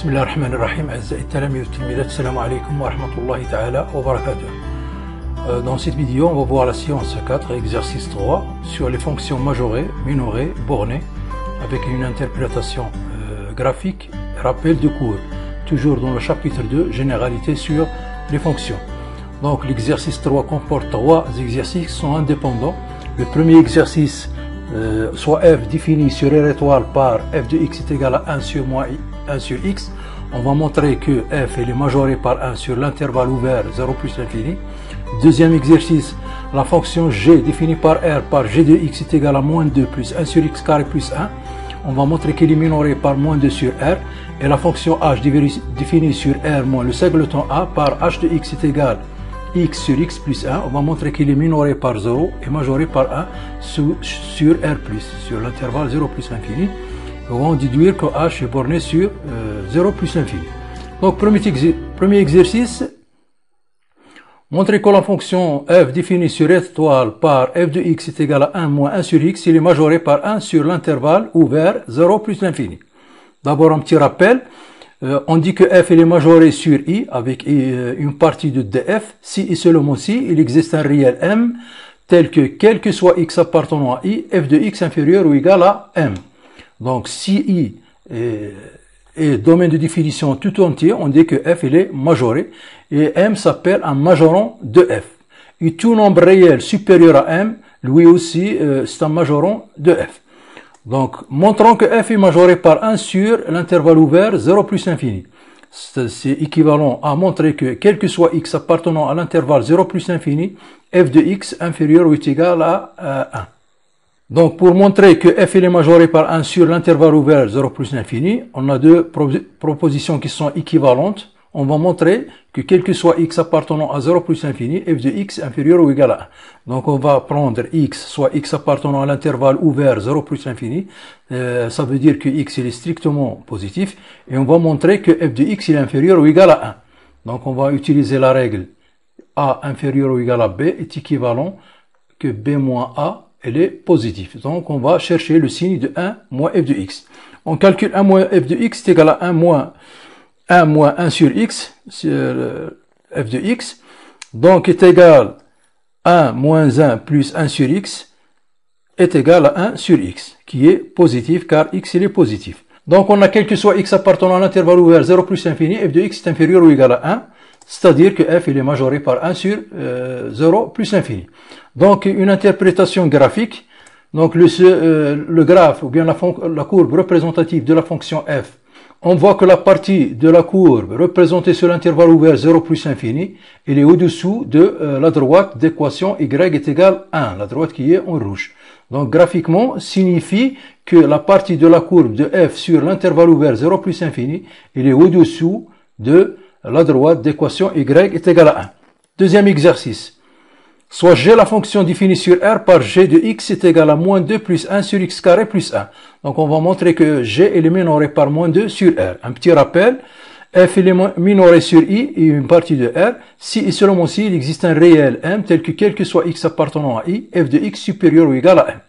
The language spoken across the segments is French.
بسم الله الرحمن الرحيم Dans cette vidéo, on va voir la séance 4, exercice 3, sur les fonctions majorées, minorées, bornées, avec une interprétation euh, graphique, rappel de cours, toujours dans le chapitre 2, généralité sur les fonctions. Donc l'exercice 3 comporte trois exercices qui sont indépendants. Le premier exercice, euh, soit f défini sur R étoile par f de x est égal à 1 sur moins 1 sur x on va montrer que f est majoré par 1 sur l'intervalle ouvert 0 plus l'infini. Deuxième exercice, la fonction g définie par r par g de x est égale à moins 2 plus 1 sur x carré plus 1. On va montrer qu'il est minoré par moins 2 sur r. Et la fonction h définie sur r moins le singleton a par h de x est égal x sur x plus 1. On va montrer qu'il est minoré par 0 et majoré par 1 sur, r plus, sur l'intervalle 0 plus infini en déduire que h est borné sur 0 euh, plus l'infini. Donc premier, exercice, montrer que la fonction f définie sur f étoile par f de x est égale à 1 moins 1 sur x, il est majoré par 1 sur l'intervalle ouvert 0 plus l'infini. D'abord un petit rappel, euh, on dit que f est majoré sur i avec euh, une partie de df, si et seulement si il existe un réel m tel que quel que soit x appartenant à i, f de x inférieur ou égal à m. Donc si I est, domaine de définition tout entier, on dit que F il est majoré et M s'appelle un majorant de F. Et tout nombre réel supérieur à M, lui aussi, euh, c'est un majorant de F. Donc, montrons que F est majoré par 1 sur l'intervalle ouvert 0 plus infini. C'est équivalent à montrer que quel que soit x appartenant à l'intervalle 0 plus infini, f de x inférieur ou égal à 1. Euh, donc pour montrer que f est majoré par 1 sur l'intervalle ouvert 0 plus l'infini, on a deux propositions qui sont équivalentes. On va montrer que quel que soit x appartenant à 0 plus l'infini, f de x est inférieur ou égal à 1. Donc on va prendre x, soit x appartenant à l'intervalle ouvert 0 plus l'infini, euh, ça veut dire que x est strictement positif, et on va montrer que f de x est inférieur ou égal à 1. Donc on va utiliser la règle a inférieur ou égal à b est équivalent que b moins a elle est positive. Donc on va chercher le signe de 1 moins f de x. On calcule 1 moins f de x, c'est égal à 1 moins 1 1 sur x, sur euh, f de x. Donc est égal à 1 moins 1 plus 1 sur x est égal à 1 sur x, qui est positif car x il est positif. Donc on a quel que soit x appartenant à l'intervalle ouvert 0 plus infini, f de x est inférieur ou égal à 1 c'est-à-dire que f il est majoré par 1 sur 0 euh, plus infini Donc une interprétation graphique, donc le, euh, le graphe ou bien la, la, courbe représentative de la fonction f, on voit que la partie de la courbe représentée sur l'intervalle ouvert 0 plus infini, elle est au-dessous de euh, la droite d'équation y est égale 1, la droite qui est en rouge. Donc graphiquement signifie que la partie de la courbe de f sur l'intervalle ouvert 0 plus infini, elle est au-dessous de la droite d'équation y est égale à 1. Deuxième exercice. Soit g, la fonction définie sur r par g de x est égale à moins 2 plus 1 sur x carré plus 1. Donc on va montrer que g est minoré par moins 2 sur r. Un petit rappel, f est minoré sur i et une partie de r si et seulement si il existe un réel m tel que quel que soit x appartenant à i, f de x supérieur ou égal à m.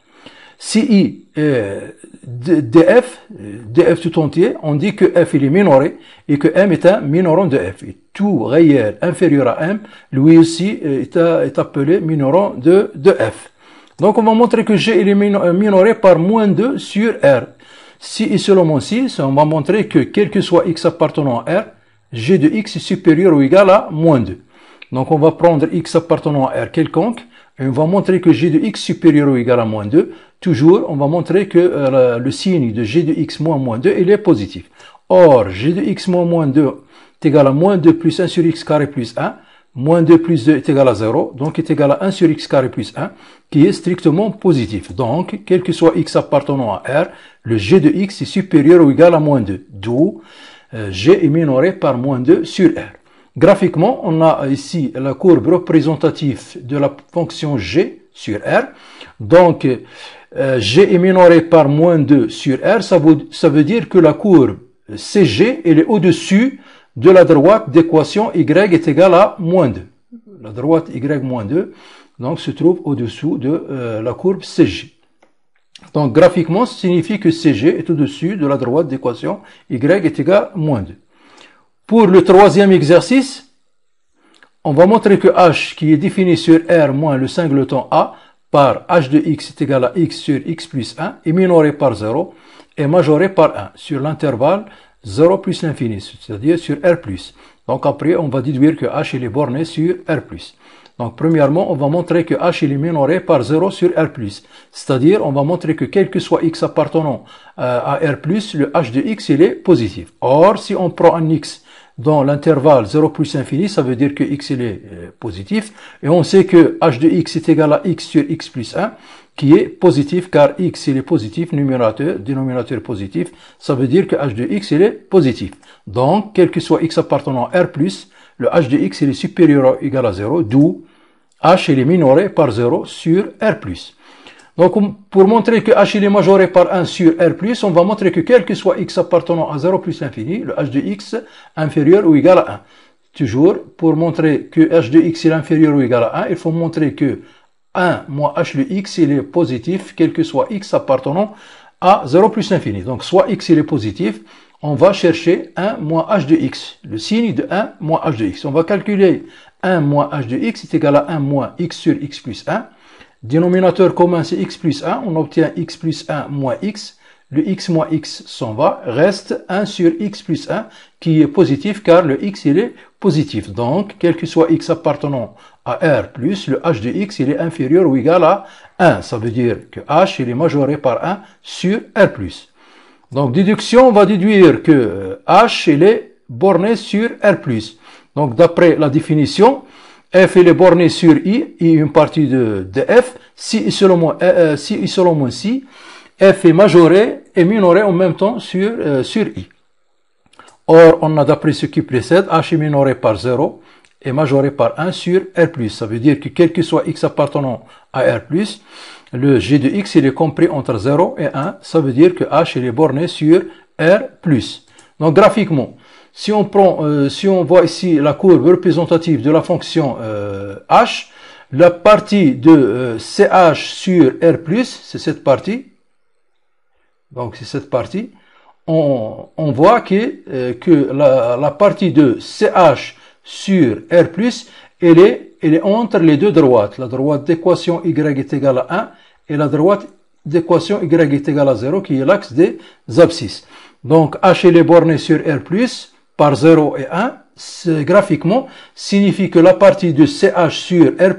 Si I euh, DF, euh, DF tout entier, on dit que F il est minoré et que M est un minorant de F. Et tout réel inférieur à M, lui aussi euh, est, appelé minorant de, de F. Donc on va montrer que G il est minoré par moins 2 sur R. Si et seulement si, on va montrer que quel que soit X appartenant à R, G de X est supérieur ou égal à moins 2. Donc on va prendre X appartenant à R quelconque on va montrer que g de x supérieur ou égal à moins 2. Toujours, on va montrer que euh, le signe de g de x moins moins 2, il est positif. Or, g de x moins moins 2 est égal à moins 2 plus 1 sur x carré plus 1. Moins 2 plus 2 est égal à 0, donc est égal à 1 sur x carré plus 1, qui est strictement positif. Donc, quel que soit x appartenant à R, le g de x est supérieur ou égal à moins 2. D'où, euh, g est minoré par moins 2 sur R. Graphiquement, on a ici la courbe représentative de la fonction g sur r. Donc, euh, g est minoré par moins 2 sur r, ça veut, dire que la courbe cg, est au-dessus de la droite d'équation y est égale à moins 2. La droite y moins 2, donc se trouve au-dessous de euh, la courbe cg. Donc graphiquement, ça signifie que cg est au-dessus de la droite d'équation y est égale à moins 2. Pour le troisième exercice, on va montrer que h qui est défini sur R moins le singleton A par h de x est égal à x sur x plus 1 est minoré par 0 et majoré par 1 sur l'intervalle 0 plus l'infini, c'est-à-dire sur R+. Donc après, on va déduire que h est borné sur R+. Donc premièrement, on va montrer que h est minoré par 0 sur R+. C'est-à-dire, on va montrer que quel que soit x appartenant euh, à R+, le h de x est positif. Or, si on prend un x dans l'intervalle 0 plus infini, ça veut dire que x il est euh, positif. Et on sait que h de x est égal à x sur x plus 1, qui est positif, car x il est positif, numérateur, dénominateur positif, ça veut dire que h de x il est positif. Donc, quel que soit x appartenant à R+, le h de x il est supérieur ou égal à 0, d'où h il est minoré par 0 sur R+. Donc, pour montrer que h est majoré par 1 sur r+, on va montrer que quel que soit x appartenant à 0 plus l'infini, le h de x inférieur ou égal à 1. Toujours, pour montrer que h de x est inférieur ou égal à 1, il faut montrer que 1 moins h de x, il est positif, quel que soit x appartenant à 0 plus l'infini. Donc, soit x, il est positif, on va chercher 1 moins h de x, le signe de 1 moins h de x. On va calculer 1 moins h de x est égal à 1 moins x sur x plus 1. Dénominateur commun, c'est x plus 1. On obtient x plus 1 moins x. Le x moins x s'en va. Reste 1 sur x plus 1 qui est positif car le x il est positif. Donc, quel que soit x appartenant à R+, plus, le h de x il est inférieur ou égal à 1. Ça veut dire que h il est majoré par 1 sur R+. Donc, déduction, on va déduire que euh, h il est borné sur R+. Donc, d'après la définition, f est borné sur i, et une partie de, f, si selon seulement, euh, euh, si selon si, f est majoré et minoré en même temps sur, euh, sur i. Or, on a d'après ce qui précède, h est minoré par 0 et majoré par 1 sur R+. Ça veut dire que quel que soit x appartenant à R+, le g de x il est compris entre 0 et 1. Ça veut dire que h est borné sur R+. Donc graphiquement, si on prend, euh, si on voit ici la courbe représentative de la fonction euh, h, la partie de ch euh, sur r+, c'est cette partie. Donc c'est cette partie. On, voit que, que la, partie de ch sur r+, elle est, elle est entre les deux droites. La droite d'équation y est égale à 1 et la droite d'équation y est égale à 0 qui est l'axe des abscisses. Donc h est borné sur r+, par 0 et 1, graphiquement, signifie que la partie de CH sur R+,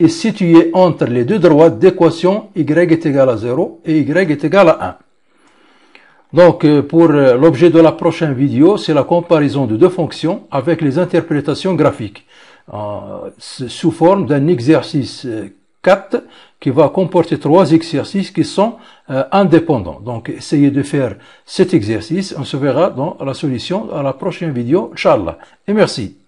est située entre les deux droites d'équation y est égal à 0 et y est égal à 1. Donc, euh, pour euh, l'objet de la prochaine vidéo, c'est la comparaison de deux fonctions avec les interprétations graphiques, euh, sous forme d'un exercice 4 qui va comporter trois exercices qui sont euh, indépendants. Donc essayez de faire cet exercice. On se verra dans la solution à la prochaine vidéo. Inch'Allah. Et merci.